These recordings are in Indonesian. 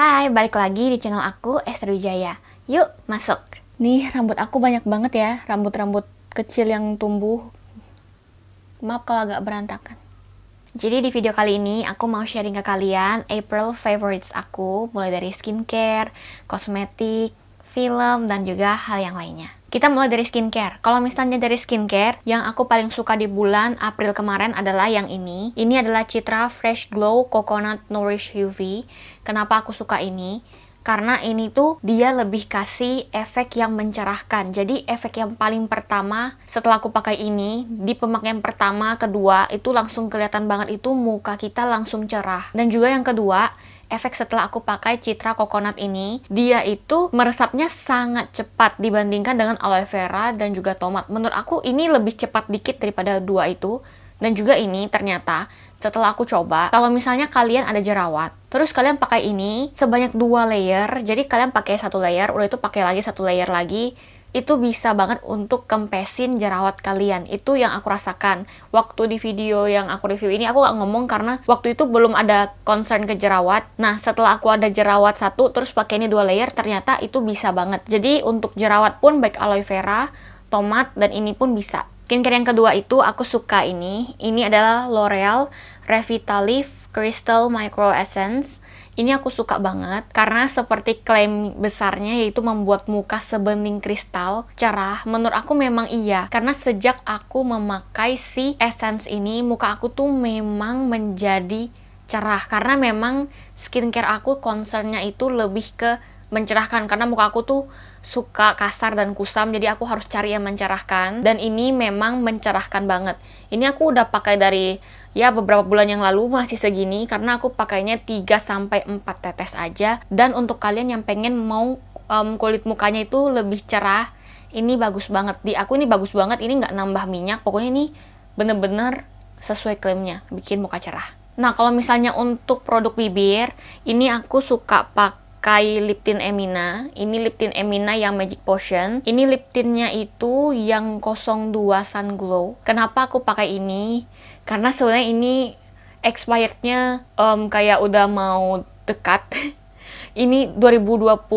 Hai, balik lagi di channel aku Esther Wijaya. Yuk, masuk. Nih, rambut aku banyak banget ya, rambut-rambut kecil yang tumbuh. Maaf kalau agak berantakan. Jadi di video kali ini aku mau sharing ke kalian April favorites aku, mulai dari skincare, kosmetik, film, dan juga hal yang lainnya. Kita mulai dari skincare. Kalau misalnya dari skincare, yang aku paling suka di bulan April kemarin adalah yang ini. Ini adalah Citra Fresh Glow Coconut Nourish UV. Kenapa aku suka ini? karena ini tuh dia lebih kasih efek yang mencerahkan jadi efek yang paling pertama setelah aku pakai ini di pemakaian pertama kedua itu langsung kelihatan banget itu muka kita langsung cerah dan juga yang kedua efek setelah aku pakai Citra Coconut ini, dia itu meresapnya sangat cepat dibandingkan dengan aloe vera dan juga tomat. Menurut aku ini lebih cepat dikit daripada dua itu. Dan juga ini ternyata setelah aku coba, kalau misalnya kalian ada jerawat, terus kalian pakai ini sebanyak dua layer, jadi kalian pakai satu layer, udah itu pakai lagi satu layer lagi, itu bisa banget untuk kempesin jerawat kalian itu yang aku rasakan waktu di video yang aku review ini aku gak ngomong karena waktu itu belum ada concern ke jerawat nah setelah aku ada jerawat satu terus pakai ini dua layer ternyata itu bisa banget jadi untuk jerawat pun baik aloe vera tomat dan ini pun bisa skincare yang kedua itu aku suka ini ini adalah L'Oreal Revitalif Crystal Micro Essence. Ini aku suka banget karena seperti klaim besarnya yaitu membuat muka sebening kristal cerah. Menurut aku memang iya karena sejak aku memakai si essence ini muka aku tuh memang menjadi cerah karena memang skincare aku concernnya itu lebih ke mencerahkan karena muka aku tuh suka kasar dan kusam jadi aku harus cari yang mencerahkan dan ini memang mencerahkan banget ini aku udah pakai dari ya beberapa bulan yang lalu masih segini karena aku pakainya 3 sampai 4 tetes aja dan untuk kalian yang pengen mau um, kulit mukanya itu lebih cerah ini bagus banget di aku ini bagus banget ini nggak nambah minyak pokoknya ini bener-bener sesuai klaimnya bikin muka cerah nah kalau misalnya untuk produk bibir ini aku suka pakai lip tint Emina. Ini lip tint Emina yang Magic Potion. Ini lip tintnya itu yang 02 Sun Glow. Kenapa aku pakai ini? karena sebenarnya ini expirednya um, kayak udah mau dekat ini 2021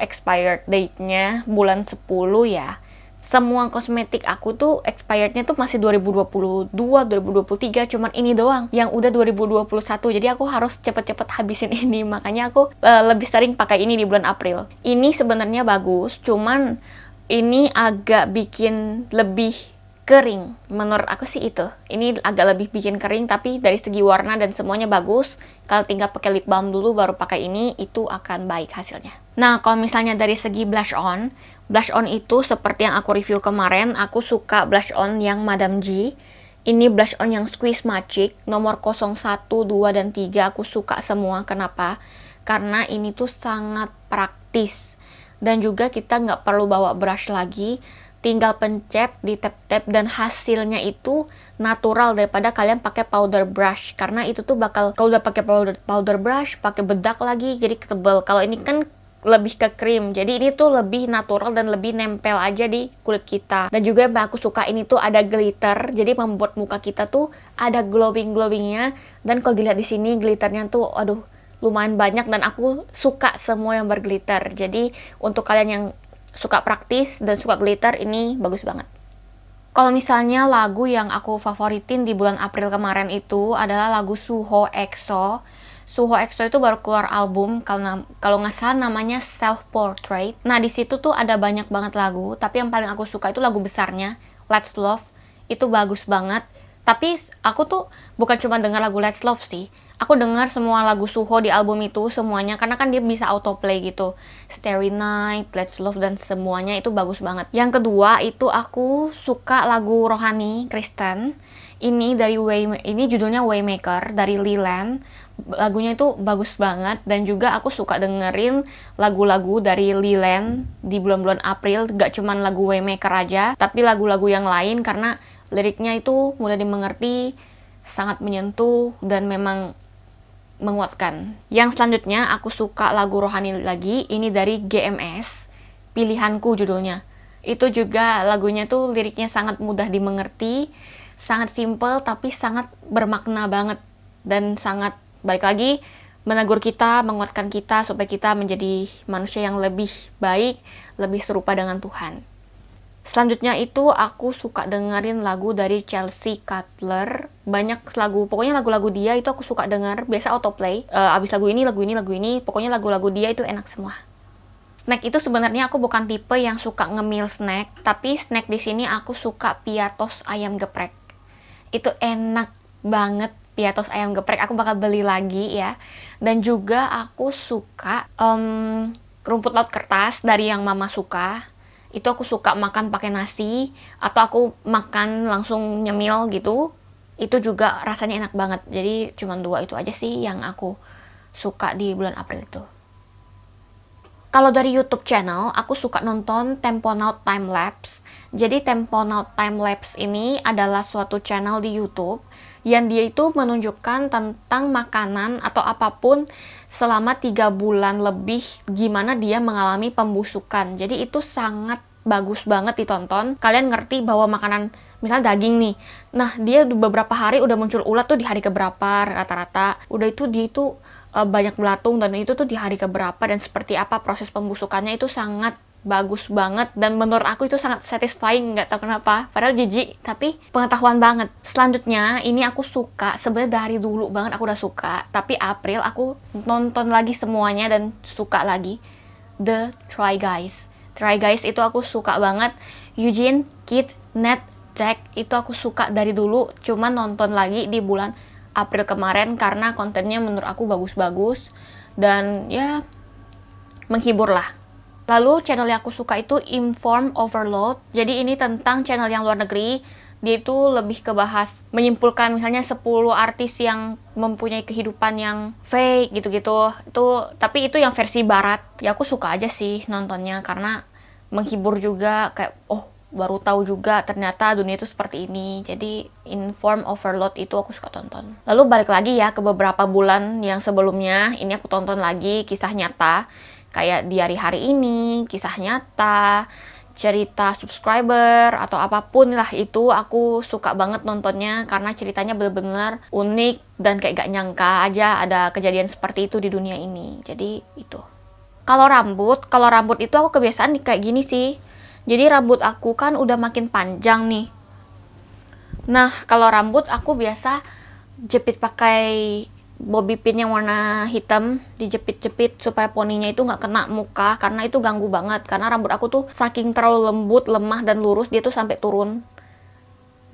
expired date-nya bulan 10 ya semua kosmetik aku tuh expirednya tuh masih 2022, 2023 cuman ini doang yang udah 2021 jadi aku harus cepet-cepet habisin ini makanya aku uh, lebih sering pakai ini di bulan April ini sebenarnya bagus cuman ini agak bikin lebih kering. Menurut aku sih itu. Ini agak lebih bikin kering tapi dari segi warna dan semuanya bagus. Kalau tinggal pakai lip balm dulu baru pakai ini itu akan baik hasilnya. Nah, kalau misalnya dari segi blush on, blush on itu seperti yang aku review kemarin, aku suka blush on yang Madam G. Ini blush on yang Squeeze Magic, nomor 01, 2, dan 3 aku suka semua. Kenapa? Karena ini tuh sangat praktis. Dan juga kita nggak perlu bawa brush lagi, tinggal pencet di tap-tap dan hasilnya itu natural daripada kalian pakai powder brush karena itu tuh bakal kalau udah pakai powder powder brush pakai bedak lagi jadi tebel kalau ini kan lebih ke krim jadi ini tuh lebih natural dan lebih nempel aja di kulit kita dan juga yang aku suka ini tuh ada glitter jadi membuat muka kita tuh ada glowing glowingnya dan kalau dilihat di sini glitternya tuh aduh lumayan banyak dan aku suka semua yang berglitter jadi untuk kalian yang suka praktis dan suka glitter ini bagus banget. Kalau misalnya lagu yang aku favoritin di bulan April kemarin itu adalah lagu Suho EXO. Suho EXO itu baru keluar album kalau kalau nggak salah namanya Self Portrait. Nah di situ tuh ada banyak banget lagu, tapi yang paling aku suka itu lagu besarnya Let's Love. Itu bagus banget tapi aku tuh bukan cuma dengar lagu Let's Love sih. Aku dengar semua lagu Suho di album itu semuanya karena kan dia bisa autoplay gitu. Starry Night, Let's Love dan semuanya itu bagus banget. Yang kedua itu aku suka lagu Rohani Kristen. Ini dari Way ini judulnya Waymaker dari Lilan lagunya itu bagus banget dan juga aku suka dengerin lagu-lagu dari Liland di bulan-bulan April gak cuman lagu Waymaker aja tapi lagu-lagu yang lain karena liriknya itu mudah dimengerti, sangat menyentuh dan memang menguatkan. Yang selanjutnya aku suka lagu rohani lagi, ini dari GMS, Pilihanku judulnya. Itu juga lagunya tuh liriknya sangat mudah dimengerti, sangat simple tapi sangat bermakna banget dan sangat balik lagi menegur kita, menguatkan kita supaya kita menjadi manusia yang lebih baik, lebih serupa dengan Tuhan. Selanjutnya itu aku suka dengerin lagu dari Chelsea Cutler. Banyak lagu, pokoknya lagu-lagu dia itu aku suka denger. Biasa autoplay. Uh, abis lagu ini, lagu ini, lagu ini. Pokoknya lagu-lagu dia itu enak semua. Snack itu sebenarnya aku bukan tipe yang suka ngemil snack, tapi snack di sini aku suka piatos ayam geprek. Itu enak banget piatos ayam geprek. Aku bakal beli lagi ya. Dan juga aku suka um, rumput laut kertas dari yang mama suka itu aku suka makan pakai nasi atau aku makan langsung nyemil gitu itu juga rasanya enak banget jadi cuma dua itu aja sih yang aku suka di bulan April itu kalau dari YouTube channel aku suka nonton Tempo Now Time Lapse jadi Tempo Now Time Lapse ini adalah suatu channel di YouTube yang dia itu menunjukkan tentang makanan atau apapun selama tiga bulan lebih gimana dia mengalami pembusukan. Jadi itu sangat bagus banget ditonton. Kalian ngerti bahwa makanan misalnya daging nih. Nah, dia beberapa hari udah muncul ulat tuh di hari keberapa rata-rata. Udah itu dia itu eh, banyak belatung dan itu tuh di hari keberapa dan seperti apa proses pembusukannya itu sangat bagus banget dan menurut aku itu sangat satisfying nggak tahu kenapa padahal jijik tapi pengetahuan banget selanjutnya ini aku suka sebenarnya dari dulu banget aku udah suka tapi April aku nonton lagi semuanya dan suka lagi The Try Guys Try Guys itu aku suka banget Eugene, Kit, Ned, Jack itu aku suka dari dulu cuman nonton lagi di bulan April kemarin karena kontennya menurut aku bagus-bagus dan ya menghibur lah Lalu channel yang aku suka itu Inform Overload. Jadi ini tentang channel yang luar negeri. Dia itu lebih ke bahas menyimpulkan misalnya 10 artis yang mempunyai kehidupan yang fake gitu-gitu. Itu tapi itu yang versi barat. Ya aku suka aja sih nontonnya karena menghibur juga kayak oh baru tahu juga ternyata dunia itu seperti ini. Jadi inform overload itu aku suka tonton. Lalu balik lagi ya ke beberapa bulan yang sebelumnya, ini aku tonton lagi kisah nyata kayak di hari hari ini, kisah nyata, cerita subscriber atau apapun lah itu aku suka banget nontonnya karena ceritanya bener-bener unik dan kayak gak nyangka aja ada kejadian seperti itu di dunia ini jadi itu kalau rambut kalau rambut itu aku kebiasaan kayak gini sih jadi rambut aku kan udah makin panjang nih nah kalau rambut aku biasa jepit pakai bobby pin yang warna hitam dijepit-jepit supaya poninya itu nggak kena muka karena itu ganggu banget karena rambut aku tuh saking terlalu lembut lemah dan lurus dia tuh sampai turun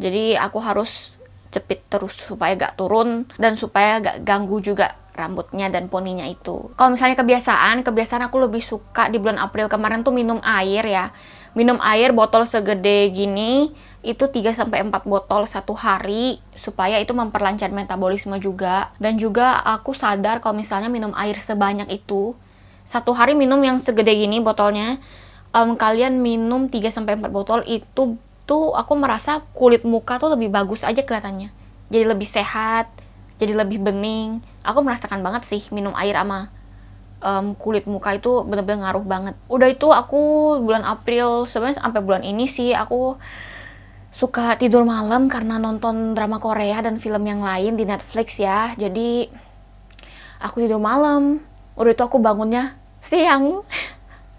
jadi aku harus jepit terus supaya gak turun dan supaya gak ganggu juga rambutnya dan poninya itu. Kalau misalnya kebiasaan, kebiasaan aku lebih suka di bulan April kemarin tuh minum air ya. Minum air botol segede gini itu 3 sampai 4 botol satu hari supaya itu memperlancar metabolisme juga dan juga aku sadar kalau misalnya minum air sebanyak itu satu hari minum yang segede gini botolnya um, kalian minum 3 sampai 4 botol itu tuh aku merasa kulit muka tuh lebih bagus aja kelihatannya jadi lebih sehat jadi lebih bening aku merasakan banget sih minum air ama um, kulit muka itu bener-bener ngaruh banget udah itu aku bulan April sebenarnya sampai bulan ini sih aku suka tidur malam karena nonton drama Korea dan film yang lain di Netflix ya. Jadi aku tidur malam. Udah itu aku bangunnya siang.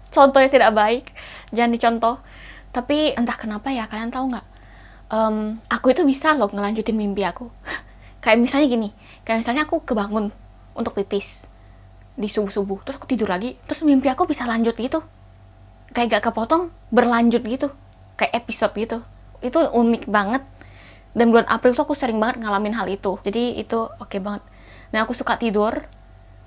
Contohnya tidak baik, jangan dicontoh. Tapi entah kenapa ya kalian tahu nggak? Um, aku itu bisa loh ngelanjutin mimpi aku. kayak misalnya gini, kayak misalnya aku kebangun untuk pipis di subuh subuh, terus aku tidur lagi, terus mimpi aku bisa lanjut gitu. Kayak gak kepotong, berlanjut gitu, kayak episode gitu itu unik banget dan bulan April tuh aku sering banget ngalamin hal itu jadi itu oke okay banget dan nah, aku suka tidur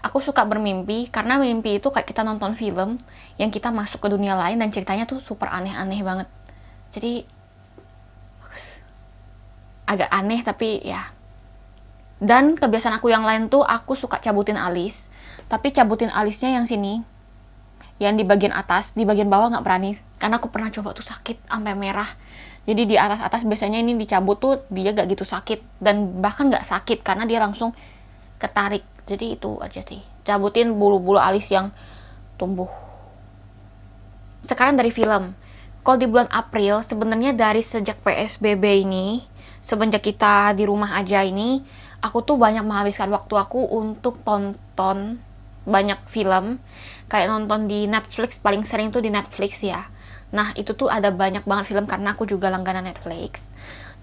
aku suka bermimpi karena mimpi itu kayak kita nonton film yang kita masuk ke dunia lain dan ceritanya tuh super aneh-aneh banget jadi agak aneh tapi ya dan kebiasaan aku yang lain tuh aku suka cabutin alis tapi cabutin alisnya yang sini yang di bagian atas di bagian bawah nggak berani karena aku pernah coba tuh sakit sampai merah jadi di atas atas biasanya ini dicabut tuh dia gak gitu sakit dan bahkan gak sakit karena dia langsung ketarik jadi itu aja sih cabutin bulu-bulu alis yang tumbuh sekarang dari film kalau di bulan April sebenarnya dari sejak PSBB ini semenjak kita di rumah aja ini aku tuh banyak menghabiskan waktu aku untuk tonton banyak film kayak nonton di Netflix paling sering tuh di Netflix ya Nah, itu tuh ada banyak banget film karena aku juga langganan Netflix.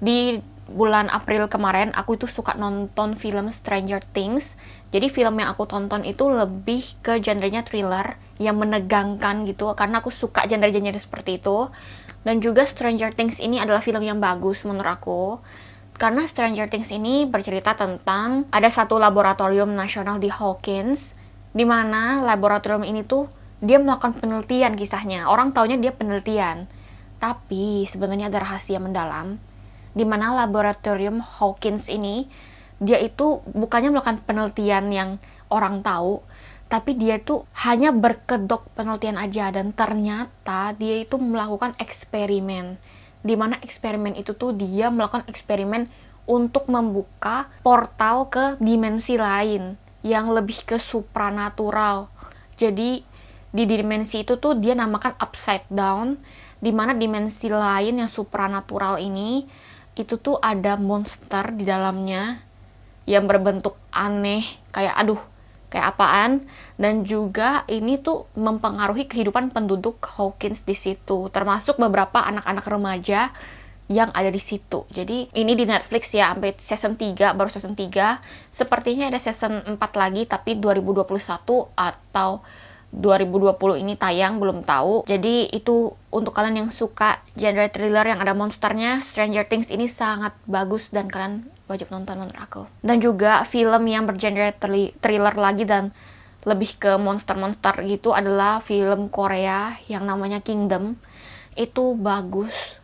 Di bulan April kemarin aku itu suka nonton film Stranger Things. Jadi film yang aku tonton itu lebih ke genrenya thriller yang menegangkan gitu karena aku suka genre-genre seperti itu. Dan juga Stranger Things ini adalah film yang bagus menurut aku. Karena Stranger Things ini bercerita tentang ada satu laboratorium nasional di Hawkins di mana laboratorium ini tuh dia melakukan penelitian kisahnya. Orang taunya dia penelitian. Tapi sebenarnya ada rahasia mendalam di mana laboratorium Hawkins ini dia itu bukannya melakukan penelitian yang orang tahu, tapi dia itu hanya berkedok penelitian aja dan ternyata dia itu melakukan eksperimen. Di mana eksperimen itu tuh dia melakukan eksperimen untuk membuka portal ke dimensi lain yang lebih ke supranatural. Jadi di dimensi itu tuh dia namakan upside down dimana dimensi lain yang supranatural ini itu tuh ada monster di dalamnya yang berbentuk aneh kayak aduh kayak apaan dan juga ini tuh mempengaruhi kehidupan penduduk Hawkins di situ termasuk beberapa anak-anak remaja yang ada di situ. Jadi ini di Netflix ya sampai season 3 baru season 3. Sepertinya ada season 4 lagi tapi 2021 atau 2020 ini tayang belum tahu jadi itu untuk kalian yang suka genre thriller yang ada monsternya Stranger Things ini sangat bagus dan kalian wajib nonton menurut aku dan juga film yang bergenre thriller lagi dan lebih ke monster-monster gitu adalah film Korea yang namanya Kingdom itu bagus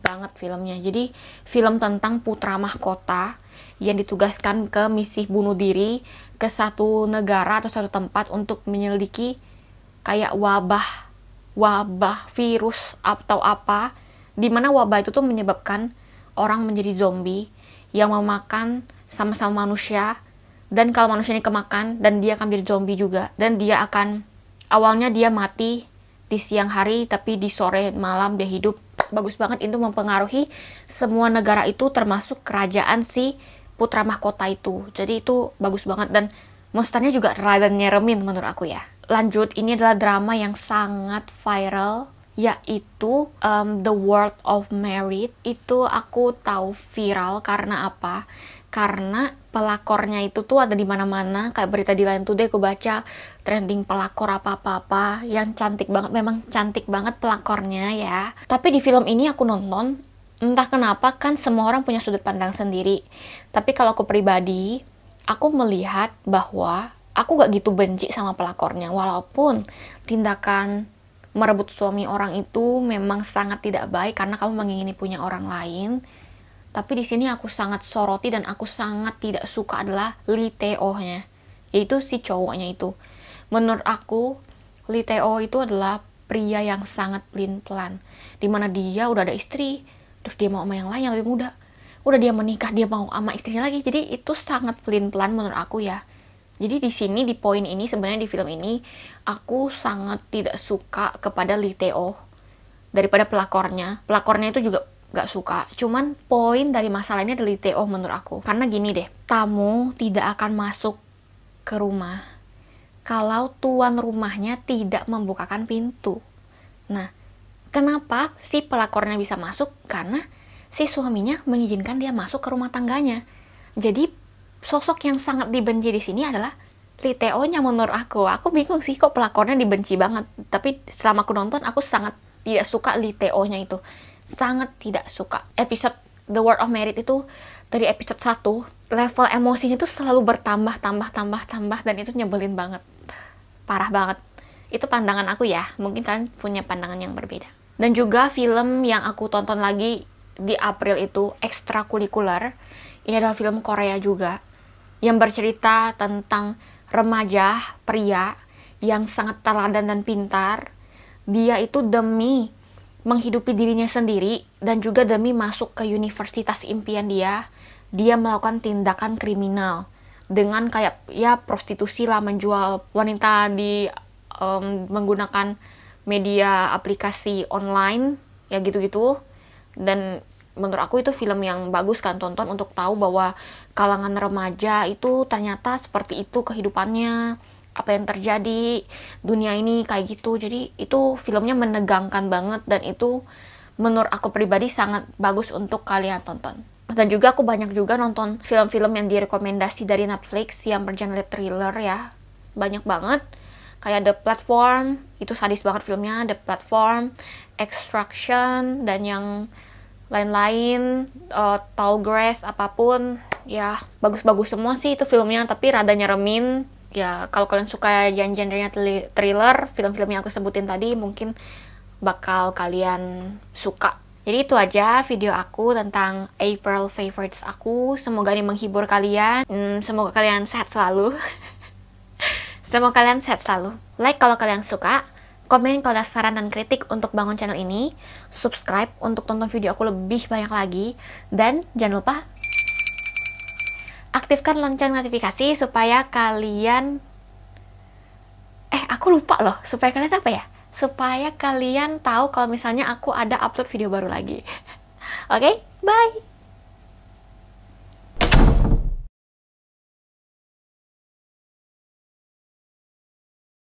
banget filmnya jadi film tentang putra mahkota yang ditugaskan ke misi bunuh diri ke satu negara atau satu tempat untuk menyelidiki kayak wabah wabah virus atau apa dimana wabah itu tuh menyebabkan orang menjadi zombie yang memakan sama-sama manusia dan kalau manusia ini kemakan dan dia akan menjadi zombie juga dan dia akan awalnya dia mati di siang hari tapi di sore malam dia hidup bagus banget itu mempengaruhi semua negara itu termasuk kerajaan si putra mahkota itu jadi itu bagus banget dan monsternya juga rada nyeremin menurut aku ya lanjut ini adalah drama yang sangat viral yaitu um, The World of Merit itu aku tahu viral karena apa karena pelakornya itu tuh ada di mana-mana kayak berita di lain tuh deh aku baca trending pelakor apa-apa-apa yang cantik banget memang cantik banget pelakornya ya tapi di film ini aku nonton entah kenapa kan semua orang punya sudut pandang sendiri tapi kalau aku pribadi aku melihat bahwa aku gak gitu benci sama pelakornya walaupun tindakan merebut suami orang itu memang sangat tidak baik karena kamu mengingini punya orang lain tapi di sini aku sangat soroti dan aku sangat tidak suka adalah Lee nya yaitu si cowoknya itu menurut aku liteo itu adalah pria yang sangat pelin pelan dimana dia udah ada istri terus dia mau sama yang lain yang lebih muda udah dia menikah dia mau sama istrinya lagi jadi itu sangat pelin pelan menurut aku ya jadi di sini di poin ini sebenarnya di film ini aku sangat tidak suka kepada Liteo daripada pelakornya. Pelakornya itu juga gak suka. Cuman poin dari masalah masalahnya adalah Liteo menurut aku. Karena gini deh, tamu tidak akan masuk ke rumah kalau tuan rumahnya tidak membukakan pintu. Nah, kenapa si pelakornya bisa masuk? Karena si suaminya mengizinkan dia masuk ke rumah tangganya. Jadi sosok yang sangat dibenci di sini adalah Liteo-nya menurut aku. Aku bingung sih kok pelakornya dibenci banget. Tapi selama aku nonton aku sangat tidak suka Liteo-nya itu. Sangat tidak suka. Episode The World of Merit itu dari episode 1 level emosinya itu selalu bertambah tambah tambah tambah dan itu nyebelin banget. Parah banget. Itu pandangan aku ya. Mungkin kalian punya pandangan yang berbeda. Dan juga film yang aku tonton lagi di April itu ekstrakurikuler. Ini adalah film Korea juga yang bercerita tentang remaja pria yang sangat teladan dan pintar. Dia itu demi menghidupi dirinya sendiri dan juga demi masuk ke universitas impian dia, dia melakukan tindakan kriminal dengan kayak ya prostitusi lah menjual wanita di um, menggunakan media aplikasi online ya gitu-gitu dan menurut aku itu film yang bagus kan tonton untuk tahu bahwa kalangan remaja itu ternyata seperti itu kehidupannya apa yang terjadi dunia ini kayak gitu jadi itu filmnya menegangkan banget dan itu menurut aku pribadi sangat bagus untuk kalian tonton dan juga aku banyak juga nonton film-film yang direkomendasi dari Netflix yang bergenre thriller ya banyak banget kayak The Platform itu sadis banget filmnya The Platform Extraction dan yang lain-lain, uh, Tall Grass, apapun, ya bagus-bagus semua sih itu filmnya, tapi rada nyeremin. Ya, kalau kalian suka yang nya thriller, film-film yang aku sebutin tadi mungkin bakal kalian suka. Jadi itu aja video aku tentang April favorites aku. Semoga ini menghibur kalian. Hmm, semoga kalian sehat selalu. semoga kalian sehat selalu. Like kalau kalian suka Komen kalau ada saran dan kritik untuk bangun channel ini. Subscribe untuk tonton video aku lebih banyak lagi. Dan jangan lupa aktifkan lonceng notifikasi supaya kalian... Eh, aku lupa loh. Supaya kalian apa ya? Supaya kalian tahu kalau misalnya aku ada upload video baru lagi. Oke, okay? bye!